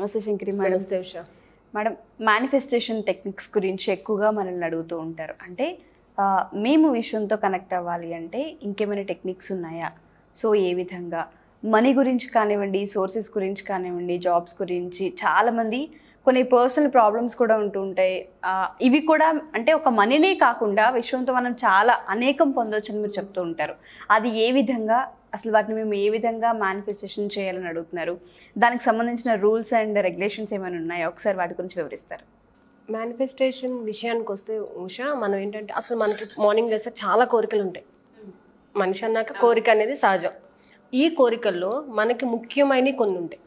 నమస్తే Shankari madam madam manifestation techniques గురించి ఎక్కువగా మనల్ని అడుగుతూ ఉంటారు అంటే మేము విషయంతో కనెక్ట్ అవ్వాలి అంటే ఇంకేమైనా టెక్నిక్స్ ఉన్నాయా సో ఏ విధంగా మనీ గురించి కానివ్వండి సోర్సెస్ గురించి కానివ్వండి జాబ్స్ గురించి చాలామంది కొన్ని పర్సనల్ ప్రాబ్లమ్స్ కూడా ఉంటూ ఉంటాయి ఇవి కూడా అంటే ఒక మనీనే కాకుండా విషయంతో మనం చాలా అనేకం పొందవచ్చని మీరు చెప్తూ ఉంటారు అది ఏ విధంగా అసలు వాటిని మేము ఏ విధంగా మేనిఫెస్టేషన్ చేయాలని అడుగుతున్నారు దానికి సంబంధించిన రూల్స్ అండ్ రెగ్యులేషన్స్ ఏమైనా ఉన్నాయో ఒకసారి వాటి గురించి వివరిస్తారు మేనిఫెస్టేషన్ విషయానికి వస్తే ఉషా మనం ఏంటంటే అసలు మనకి మార్నింగ్ లేస్తే చాలా కోరికలు ఉంటాయి మనిషి అన్నాక కోరిక అనేది సహజం ఈ కోరికల్లో మనకి ముఖ్యమైనవి కొన్ని ఉంటాయి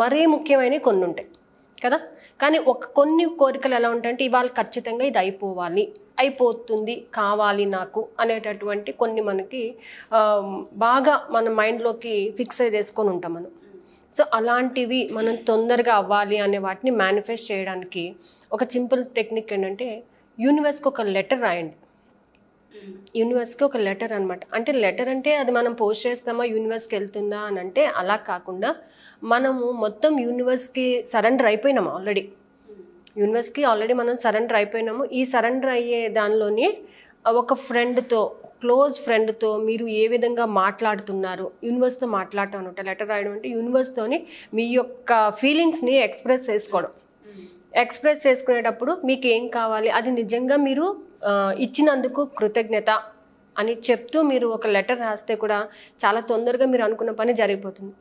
మరీ ముఖ్యమైనవి కొన్ని ఉంటాయి కదా కానీ ఒక కొన్ని కోరికలు ఎలా ఉంటాయంటే ఇవాళ ఖచ్చితంగా ఇది అయిపోవాలి అయిపోతుంది కావాలి నాకు అనేటటువంటి కొన్ని మనకి బాగా మన మైండ్లోకి ఫిక్స్ చేసుకొని ఉంటాం మనం సో అలాంటివి మనం తొందరగా అవ్వాలి అనే వాటిని మేనిఫెస్ట్ చేయడానికి ఒక సింపుల్ టెక్నిక్ ఏంటంటే యూనివర్స్కి ఒక లెటర్ రాయండి యూనివర్స్కి ఒక లెటర్ అనమాట అంటే లెటర్ అంటే అది మనం పోస్ట్ చేస్తామా యూనివర్స్కి వెళ్తుందా అని అంటే అలా కాకుండా మనము మొత్తం యూనివర్స్కి సరెండర్ అయిపోయినాము ఆల్రెడీ యూనివర్స్కి ఆల్రెడీ మనం సరెండర్ అయిపోయినాము ఈ సరెండర్ అయ్యే దానిలోనే ఒక ఫ్రెండ్తో క్లోజ్ ఫ్రెండ్తో మీరు ఏ విధంగా మాట్లాడుతున్నారు యూనివర్స్తో మాట్లాడటం అనమాట లెటర్ రాయడం అంటే యూనివర్స్తోని మీ యొక్క ఫీలింగ్స్ని ఎక్స్ప్రెస్ చేసుకోవడం ఎక్స్ప్రెస్ చేసుకునేటప్పుడు మీకు ఏం కావాలి అది నిజంగా మీరు ఇచ్చినందుకు కృతజ్ఞత అని చెప్తూ మీరు ఒక లెటర్ రాస్తే కూడా చాలా తొందరగా మీరు అనుకున్న పని జరిగిపోతుంది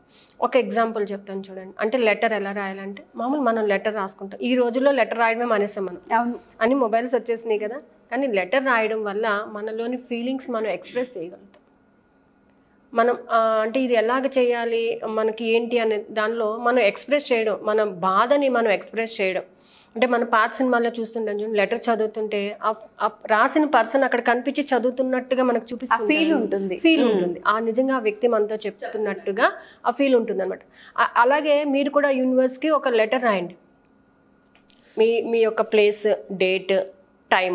ఒక ఎగ్జాంపుల్ చెప్తాను చూడండి అంటే లెటర్ ఎలా రాయాలంటే మామూలు మనం లెటర్ రాసుకుంటాం ఈ రోజుల్లో లెటర్ రాయడమే మానేస్తాం మనం అన్ని మొబైల్స్ వచ్చేసినాయి కదా కానీ లెటర్ రాయడం వల్ల మనలోని ఫీలింగ్స్ మనం ఎక్స్ప్రెస్ చేయగలుగుతాం మనం అంటే ఇది ఎలాగ చేయాలి మనకి ఏంటి అనే దానిలో మనం ఎక్స్ప్రెస్ చేయడం మన బాధని మనం ఎక్స్ప్రెస్ చేయడం అంటే మన పాత సినిమాల్లో చూస్తుంటాం చూడండి లెటర్ చదువుతుంటే రాసిన పర్సన్ అక్కడ కనిపించి చదువుతున్నట్టుగా మనకు చూపిస్తే ఫీల్ ఉంటుంది ఫీల్ ఉంటుంది ఆ నిజంగా ఆ వ్యక్తి మనతో చెప్తున్నట్టుగా ఆ ఫీల్ ఉంటుంది అనమాట అలాగే మీరు కూడా యూనివర్స్కి ఒక లెటర్ రాయండి మీ మీ యొక్క ప్లేస్ డేట్ టైం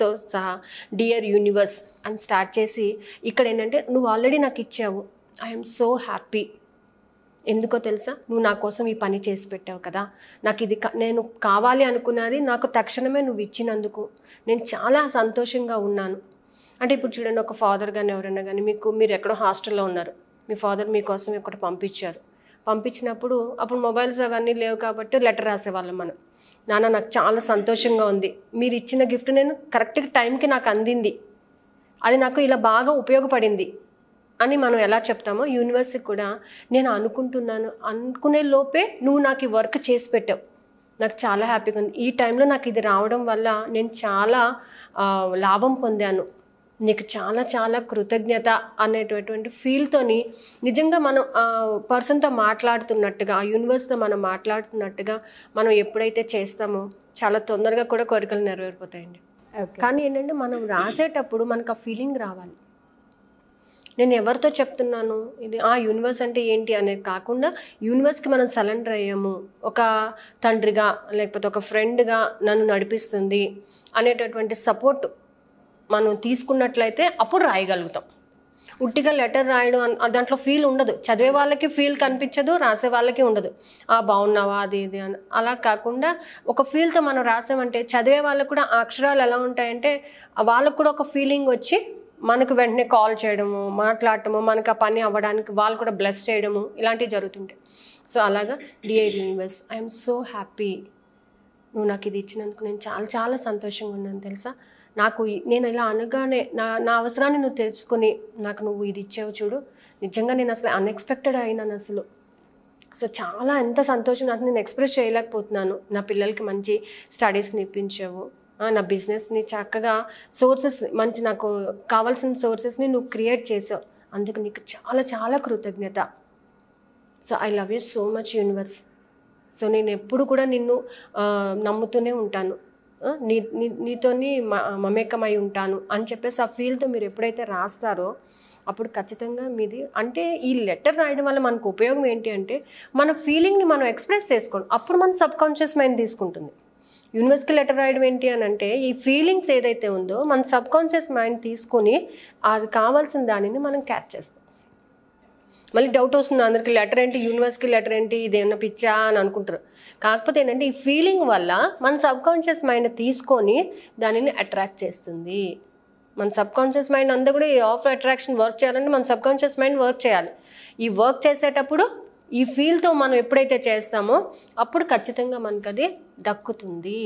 తో సహా డియర్ యూనివర్స్ అని స్టార్ట్ చేసి ఇక్కడ ఏంటంటే నువ్వు ఆల్రెడీ నాకు ఇచ్చావు ఐఎమ్ సో హ్యాపీ ఎందుకో తెలుసా నువ్వు నా కోసం ఈ పని చేసి పెట్టావు కదా నాకు ఇది నేను కావాలి అనుకున్నది నాకు తక్షణమే నువ్వు ఇచ్చినందుకు నేను చాలా సంతోషంగా ఉన్నాను అంటే ఇప్పుడు చూడండి ఒక ఫాదర్ కానీ ఎవరైనా కానీ మీకు మీరు ఎక్కడో హాస్టల్లో ఉన్నారు మీ ఫాదర్ మీకోసం ఇక్కడ పంపించారు పంపించినప్పుడు అప్పుడు మొబైల్స్ అవన్నీ లేవు కాబట్టి లెటర్ రాసేవాళ్ళం మనం నాన్న నాకు చాలా సంతోషంగా ఉంది మీరు ఇచ్చిన గిఫ్ట్ నేను కరెక్ట్ టైంకి నాకు అందింది అది నాకు ఇలా బాగా ఉపయోగపడింది అని మనం ఎలా చెప్తామో యూనివర్స్ కూడా నేను అనుకుంటున్నాను అనుకునే లోపే నువ్వు నాకు ఈ వర్క్ చేసి పెట్టావు నాకు చాలా హ్యాపీగా ఉంది ఈ టైంలో నాకు ఇది రావడం వల్ల నేను చాలా లాభం పొందాను నీకు చాలా చాలా కృతజ్ఞత అనేటటువంటి ఫీల్తోని నిజంగా మనం ఆ పర్సన్తో మాట్లాడుతున్నట్టుగా ఆ యూనివర్స్తో మనం మాట్లాడుతున్నట్టుగా మనం ఎప్పుడైతే చేస్తామో చాలా తొందరగా కూడా కోరికలు నెరవేరిపోతాయండి కానీ ఏంటంటే మనం రాసేటప్పుడు మనకు ఆ ఫీలింగ్ రావాలి నేను ఎవరితో చెప్తున్నాను ఇది ఆ యూనివర్స్ అంటే ఏంటి అనేది కాకుండా యూనివర్స్కి మనం సరెండర్ అయ్యాము ఒక తండ్రిగా లేకపోతే ఒక ఫ్రెండ్గా నన్ను నడిపిస్తుంది అనేటటువంటి సపోర్ట్ మనం తీసుకున్నట్లయితే అప్పుడు రాయగలుగుతాం ఉట్టిగా లెటర్ రాయడం దాంట్లో ఫీల్ ఉండదు చదివే వాళ్ళకి ఫీల్ కనిపించదు రాసే వాళ్ళకి ఉండదు ఆ బాగున్నావా అది ఇది అని అలా కాకుండా ఒక ఫీల్తో మనం రాసామంటే చదివే వాళ్ళకు కూడా అక్షరాలు ఎలా ఉంటాయంటే వాళ్ళకు కూడా ఒక ఫీలింగ్ వచ్చి మనకు వెంటనే కాల్ చేయడము మాట్లాడటము మనకు ఆ పని అవ్వడానికి వాళ్ళు కూడా బ్లెస్ చేయడము ఇలాంటివి జరుగుతుంటాయి సో అలాగా dear universe I'm so happy నువ్వు నాకు ఇది ఇచ్చినందుకు నేను చాలా చాలా సంతోషంగా ఉన్నాను తెలుసా నాకు నేను ఇలా అనగానే నా నా అవసరాన్ని నువ్వు తెలుసుకొని నాకు నువ్వు ఇది ఇచ్చావు చూడు నిజంగా నేను అసలు అన్ఎక్స్పెక్టెడ్ అయినాను అసలు సో చాలా ఎంత సంతోషం నాకు నేను ఎక్స్ప్రెస్ చేయలేకపోతున్నాను నా పిల్లలకి మంచి స్టడీస్ని ఇప్పించావు నా బిజినెస్ని చక్కగా సోర్సెస్ మంచి నాకు కావాల్సిన సోర్సెస్ని నువ్వు క్రియేట్ చేసావు అందుకు నీకు చాలా చాలా కృతజ్ఞత so I love you so much universe so నేను ఎప్పుడు కూడా నిన్ను నమ్ముతూనే ఉంటాను నీ నీ నీతోని మమేకమై ఉంటాను అని చెప్పేసి ఆ ఫీల్తో మీరు ఎప్పుడైతే రాస్తారో అప్పుడు ఖచ్చితంగా మీది అంటే ఈ లెటర్ రాయడం వల్ల మనకు ఉపయోగం ఏంటి అంటే మన ఫీలింగ్ని మనం ఎక్స్ప్రెస్ చేసుకోండి అప్పుడు మన సబ్కాన్షియస్ మైండ్ తీసుకుంటుంది యూనివర్స్కి లెటర్ రాయడం ఏంటి అని అంటే ఈ ఫీలింగ్స్ ఏదైతే ఉందో మన సబ్కాన్షియస్ మైండ్ తీసుకొని అది కావాల్సిన దానిని మనం క్యాచ్ చేస్తాం మళ్ళీ డౌట్ వస్తుంది అందరికి లెటర్ ఏంటి యూనివర్స్కి లెటర్ ఏంటి ఏమన్నా పిచ్చా అని అనుకుంటారు కాకపోతే ఏంటంటే ఈ ఫీలింగ్ వల్ల మన సబ్ కాన్షియస్ మైండ్ తీసుకొని దానిని అట్రాక్ట్ చేస్తుంది మన సబ్ కాన్షియస్ మైండ్ అంతా కూడా ఈ ఆఫ్ అట్రాక్షన్ వర్క్ చేయాలంటే మన సబ్ కాన్షియస్ మైండ్ వర్క్ చేయాలి ఈ వర్క్ చేసేటప్పుడు ఈ ఫీల్తో మనం ఎప్పుడైతే చేస్తామో అప్పుడు ఖచ్చితంగా మనకు అది దక్కుతుంది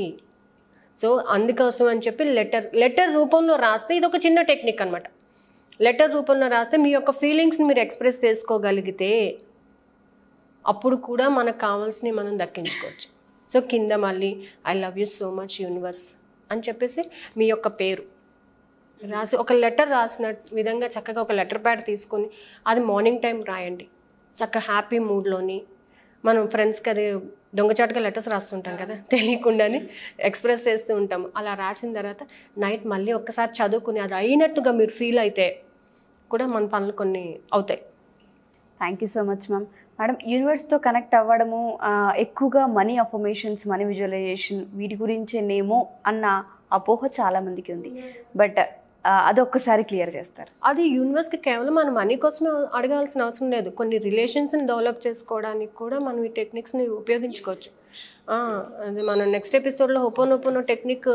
సో అందుకోసం అని చెప్పి లెటర్ లెటర్ రూపంలో రాస్తే ఇది ఒక చిన్న టెక్నిక్ అనమాట లెటర్ రూపంలో రాస్తే మీ యొక్క ఫీలింగ్స్ని మీరు ఎక్స్ప్రెస్ చేసుకోగలిగితే అప్పుడు కూడా మనకు కావాల్సినవి మనం దక్కించుకోవచ్చు సో కింద మళ్ళీ I love you so much universe అని చెప్పేసి మీ యొక్క పేరు రాసి ఒక లెటర్ రాసిన విధంగా చక్కగా ఒక లెటర్ ప్యాడ్ తీసుకొని అది మార్నింగ్ టైం రాయండి చక్క హ్యాపీ మూడ్లోని మనం ఫ్రెండ్స్కి అది దొంగచాటుగా లెటర్స్ రాస్తుంటాం కదా తెలియకుండానే ఎక్స్ప్రెస్ చేస్తూ ఉంటాము అలా రాసిన తర్వాత నైట్ మళ్ళీ ఒక్కసారి చదువుకుని అది అయినట్టుగా మీరు ఫీల్ అయితే కూడా మన పనులు కొన్ని అవుతాయి thank you so much ma'am madam యూనివర్స్తో కనెక్ట్ అవ్వడము ఎక్కువగా మనీ అఫర్మేషన్స్ మనీ విజువలైజేషన్ వీటి గురించే నేమో అన్న అపోహ చాలామందికి ఉంది బట్ అది ఒక్కసారి క్లియర్ చేస్తారు అది యూనివర్స్కి కేవలం మనం మనీ కోసం అడగాల్సిన అవసరం లేదు కొన్ని రిలేషన్స్ని డెవలప్ చేసుకోవడానికి కూడా మనం ఈ టెక్నిక్స్ని ఉపయోగించుకోవచ్చు అది మనం నెక్స్ట్ ఎపిసోడ్లో ఓపెన్ టెక్నిక్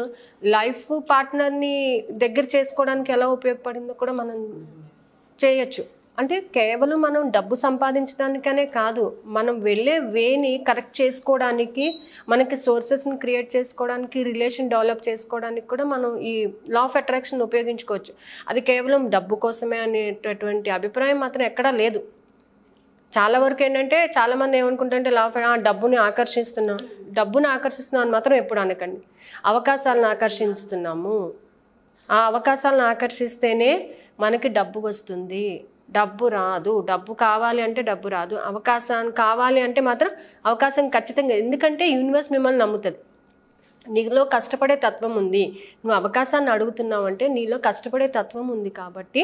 లైఫ్ పార్ట్నర్ని దగ్గర చేసుకోవడానికి ఎలా ఉపయోగపడిందో కూడా మనం చేయొచ్చు అంటే కేవలం మనం డబ్బు సంపాదించడానికనే కాదు మనం వెళ్ళే వేని కరెక్ట్ చేసుకోవడానికి మనకి సోర్సెస్ని క్రియేట్ చేసుకోవడానికి రిలేషన్ డెవలప్ చేసుకోవడానికి కూడా మనం ఈ లా ఆఫ్ అట్రాక్షన్ ఉపయోగించుకోవచ్చు అది కేవలం డబ్బు కోసమే అనేటటువంటి అభిప్రాయం మాత్రం ఎక్కడా లేదు చాలా వరకు ఏంటంటే చాలామంది ఏమనుకుంటుంటే లా ఆఫ్ డబ్బుని ఆకర్షిస్తున్నాం డబ్బుని ఆకర్షిస్తున్నాం అని మాత్రం ఎప్పుడు అనకండి అవకాశాలను ఆకర్షిస్తున్నాము ఆ అవకాశాలను ఆకర్షిస్తేనే మనకి డబ్బు వస్తుంది డబ్బు రాదు డబ్బు కావాలి అంటే డబ్బు రాదు అవకాశాన్ని కావాలి అంటే మాత్రం అవకాశం ఖచ్చితంగా ఎందుకంటే యూనివర్స్ మిమ్మల్ని నమ్ముతుంది నీలో కష్టపడే తత్వం ఉంది నువ్వు అవకాశాన్ని అడుగుతున్నావు అంటే నీలో కష్టపడే తత్వం ఉంది కాబట్టి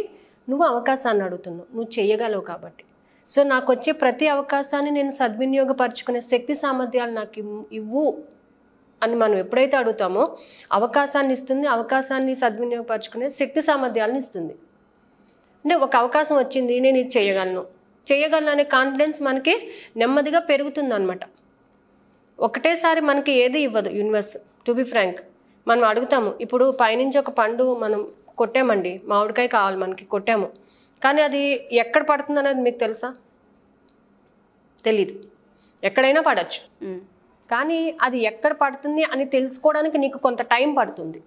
నువ్వు అవకాశాన్ని అడుగుతున్నావు నువ్వు చేయగలవు కాబట్టి సో నాకు వచ్చే ప్రతి అవకాశాన్ని నేను సద్వినియోగపరచుకునే శక్తి సామర్థ్యాలు నాకు ఇవ్వు అని మనం ఎప్పుడైతే అడుగుతామో అవకాశాన్ని ఇస్తుంది అవకాశాన్ని సద్వినియోగపరచుకునే శక్తి సామర్థ్యాలను ఇస్తుంది అంటే ఒక అవకాశం వచ్చింది నేను ఇది చేయగలను చేయగలను అనే కాన్ఫిడెన్స్ మనకి నెమ్మదిగా పెరుగుతుంది అనమాట ఒకటేసారి మనకి ఏది ఇవ్వదు యూనివర్స్ టు బి ఫ్రాంక్ మనం అడుగుతాము ఇప్పుడు పైనుంచి ఒక పండు మనం కొట్టామండి మామిడికాయ కావాలి మనకి కొట్టాము కానీ అది ఎక్కడ పడుతుంది అనేది మీకు తెలుసా తెలీదు ఎక్కడైనా పడచ్చు కానీ అది ఎక్కడ పడుతుంది అని తెలుసుకోవడానికి నీకు కొంత టైం పడుతుంది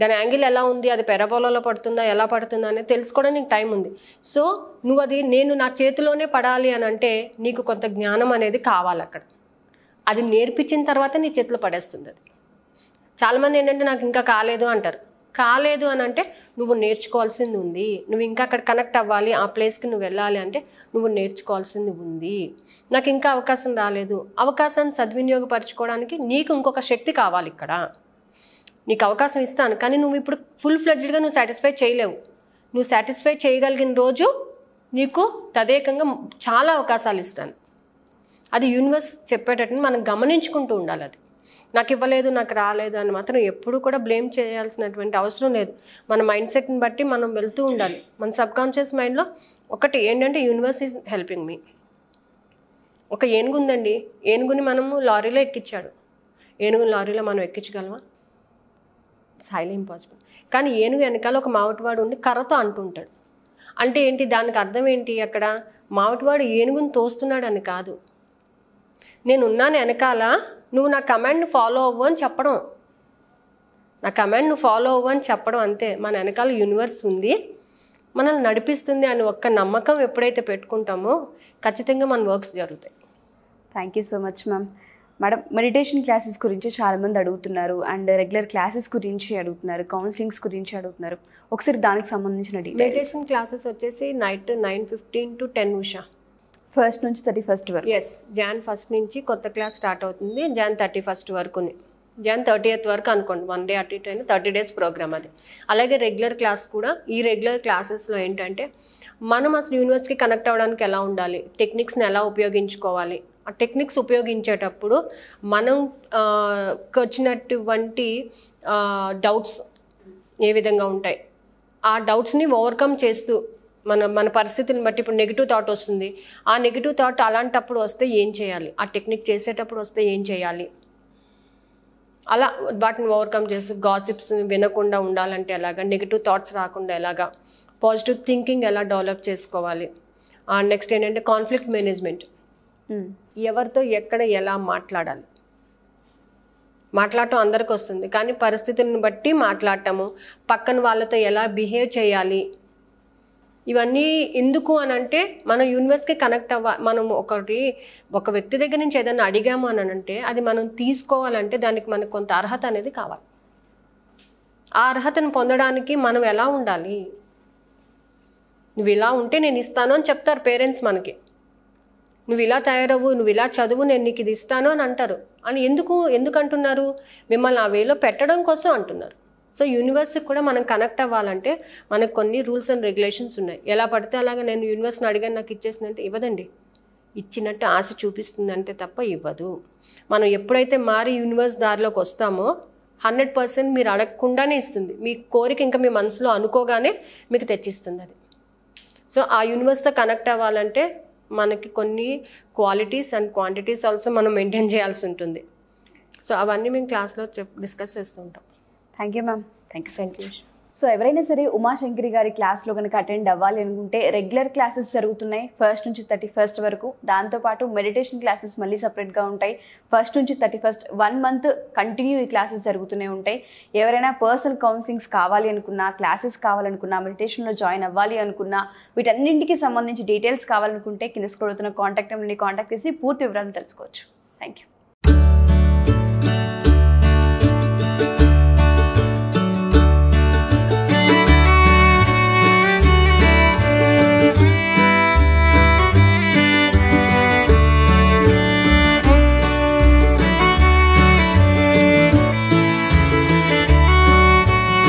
దాని యాంగిల్ ఎలా ఉంది అది పెరబోలలో పడుతుందా ఎలా పడుతుందా అనేది తెలుసుకోవడానికి టైం ఉంది సో నువ్వు అది నేను నా చేతిలోనే పడాలి అని అంటే నీకు కొంత జ్ఞానం అనేది కావాలి అక్కడ అది నేర్పించిన తర్వాత నీ చేతిలో పడేస్తుంది అది చాలామంది ఏంటంటే నాకు ఇంకా కాలేదు అంటారు కాలేదు అని అంటే నువ్వు నేర్చుకోవాల్సింది ఉంది నువ్వు ఇంకా అక్కడ కనెక్ట్ అవ్వాలి ఆ ప్లేస్కి నువ్వు వెళ్ళాలి అంటే నువ్వు నేర్చుకోవాల్సింది ఉంది నాకు ఇంకా అవకాశం రాలేదు అవకాశాన్ని సద్వినియోగపరచుకోవడానికి నీకు ఇంకొక శక్తి కావాలి ఇక్కడ నీకు అవకాశం ఇస్తాను కానీ నువ్వు ఇప్పుడు ఫుల్ ఫ్లెడ్జ్డ్గా నువ్వు సాటిస్ఫై చేయలేవు నువ్వు సాటిస్ఫై చేయగలిగిన రోజు నీకు తదేకంగా చాలా అవకాశాలు ఇస్తాను అది యూనివర్స్ చెప్పేటట్టు మనం గమనించుకుంటూ ఉండాలి అది నాకు ఇవ్వలేదు నాకు రాలేదు అని మాత్రం ఎప్పుడు కూడా బ్లేమ్ చేయాల్సినటువంటి అవసరం లేదు మన మైండ్ సెట్ని బట్టి మనం వెళ్తూ ఉండాలి మన సబ్కాన్షియస్ మైండ్లో ఒకటి ఏంటంటే యూనివర్స్ ఈజ్ హెల్పింగ్ మీ ఒక ఏనుగు ఉందండి ఏనుగుని మనము లారీలో ఎక్కించాడు ఏనుగుని లారీలో మనం ఎక్కించగలమా ఇట్స్ హైలీ ఇంపాసిబుల్ కానీ ఏనుగు వెనకాల ఒక మావిటివాడు ఉండి కర్రతో అంటుంటాడు అంటే ఏంటి దానికి అర్థం ఏంటి అక్కడ మావిటివాడు ఏనుగును తోస్తున్నాడు అని కాదు నేను ఉన్నాను వెనకాల నువ్వు నా కమాండ్ని ఫాలో అవ్వు అని చెప్పడం నా కమాండ్ నువ్వు ఫాలో అవ్వు అని చెప్పడం అంతే మన వెనకాల యూనివర్స్ ఉంది మనల్ని నడిపిస్తుంది అని ఒక్క నమ్మకం ఎప్పుడైతే పెట్టుకుంటామో ఖచ్చితంగా మన వర్క్స్ జరుగుతాయి thank you so much ma'am madam meditation classes గురించి చాలామంది అడుగుతున్నారు అండ్ రెగ్యులర్ క్లాసెస్ గురించి అడుగుతున్నారు కౌన్సిలింగ్స్ గురించి అడుగుతున్నారు ఒకసారి దానికి సంబంధించిన మెడిటేషన్ క్లాసెస్ వచ్చేసి night nine fifteen to ten ఉషా ఫస్ట్ నుంచి థర్టీ ఫస్ట్ వరకు ఎస్ జాన్ ఫస్ట్ నుంచి కొత్త క్లాస్ స్టార్ట్ అవుతుంది జాన్ థర్టీ ఫస్ట్ ఉంది జాన్ థర్టీ ఎయిత్ వరకు అనుకోండి వన్ డే అటు ఇటు థర్టీ డేస్ ప్రోగ్రామ్ అది అలాగే రెగ్యులర్ క్లాస్ కూడా ఈ రెగ్యులర్ క్లాసెస్లో ఏంటంటే మనం అసలు యూనివర్స్కి కనెక్ట్ అవ్వడానికి ఎలా ఉండాలి టెక్నిక్స్ని ఎలా ఉపయోగించుకోవాలి ఆ టెక్నిక్స్ ఉపయోగించేటప్పుడు మనం వచ్చినటువంటి డౌట్స్ ఏ విధంగా ఉంటాయి ఆ డౌట్స్ని ఓవర్కమ్ చేస్తూ మన మన పరిస్థితిని బట్టి ఇప్పుడు నెగిటివ్ థాట్ వస్తుంది ఆ నెగిటివ్ థాట్ అలాంటప్పుడు వస్తే ఏం చేయాలి ఆ టెక్నిక్ చేసేటప్పుడు వస్తే ఏం చేయాలి అలా వాటిని ఓవర్కమ్ చేస్తూ గాసిప్స్ వినకుండా ఉండాలంటే ఎలాగా నెగిటివ్ థాట్స్ రాకుండా ఎలాగా పాజిటివ్ థింకింగ్ ఎలా డెవలప్ చేసుకోవాలి నెక్స్ట్ ఏంటంటే కాన్ఫ్లిక్ట్ మేనేజ్మెంట్ Hmm. ఎవరితో ఎక్కడ ఎలా మాట్లాడాలి మాట్లాడటం అందరికి వస్తుంది కానీ పరిస్థితులను బట్టి మాట్లాడటము పక్కన వాళ్ళతో ఎలా బిహేవ్ చేయాలి ఇవన్నీ ఎందుకు అని అంటే మనం యూనివర్స్కి కనెక్ట్ అవ్వ మనం ఒకటి ఒక వ్యక్తి దగ్గర నుంచి ఏదైనా అడిగాము అని అంటే అది మనం తీసుకోవాలంటే దానికి మనకు కొంత అర్హత అనేది కావాలి ఆ అర్హతను పొందడానికి మనం ఎలా ఉండాలి నువ్వు ఇలా ఉంటే నేను ఇస్తాను అని చెప్తారు పేరెంట్స్ మనకి నువ్వు ఇలా తయారవు నువ్వు ఇలా చదువు నేను నీకు ఇది ఇస్తాను అని అంటారు అని ఎందుకు ఎందుకు అంటున్నారు మిమ్మల్ని ఆ వేలో పెట్టడం కోసం అంటున్నారు సో యూనివర్స్కి కూడా మనం కనెక్ట్ అవ్వాలంటే మనకు కొన్ని రూల్స్ అండ్ రెగ్యులేషన్స్ ఉన్నాయి ఎలా పడితే అలాగా నేను యూనివర్స్ని అడిగాను నాకు ఇచ్చేసిందంటే ఇవ్వదండి ఇచ్చినట్టు ఆశ చూపిస్తుంది అంటే తప్ప ఇవ్వదు మనం ఎప్పుడైతే మారి యూనివర్స్ దారిలోకి వస్తామో హండ్రెడ్ పర్సెంట్ మీరు అడగకుండానే ఇస్తుంది మీ కోరిక ఇంకా మీ మనసులో అనుకోగానే మీకు తెచ్చిస్తుంది అది సో ఆ యూనివర్స్తో కనెక్ట్ అవ్వాలంటే మనకి కొన్ని క్వాలిటీస్ అండ్ క్వాంటిటీస్ ఆల్సో మనం మెయింటైన్ చేయాల్సి ఉంటుంది సో అవన్నీ మేము క్లాస్లో చెప్ డిస్కస్ చేస్తుంటాం thank you ma'am thank you thank you so ఎవరైనా సరే ఉమాశంకరి గారి క్లాస్లో కనుక అటెండ్ అవ్వాలి అనుకుంటే రెగ్యులర్ క్లాసెస్ జరుగుతున్నాయి ఫస్ట్ నుంచి థర్టీ ఫస్ట్ వరకు దాంతోపాటు మెడిటేషన్ క్లాసెస్ మళ్ళీ సపరేట్గా ఉంటాయి ఫస్ట్ నుంచి thirty first one month continue ఈ క్లాసెస్ జరుగుతూనే ఉంటాయి ఎవరైనా పర్సనల్ కౌన్సిలింగ్స్ కావాలి అనుకున్నా క్లాసెస్ కావాలనుకున్నా మెడిటేషన్లో జాయిన్ అవ్వాలి అనుకున్నా వీటన్నింటికి సంబంధించి డీటెయిల్స్ కావాలనుకుంటే కింద స్కూల్ అవుతున్న కాంటాక్ట్ నెంబర్ని కాంటాక్ట్ చేసి పూర్తి వివరాలు తెలుసుకోవచ్చు థ్యాంక్ యూ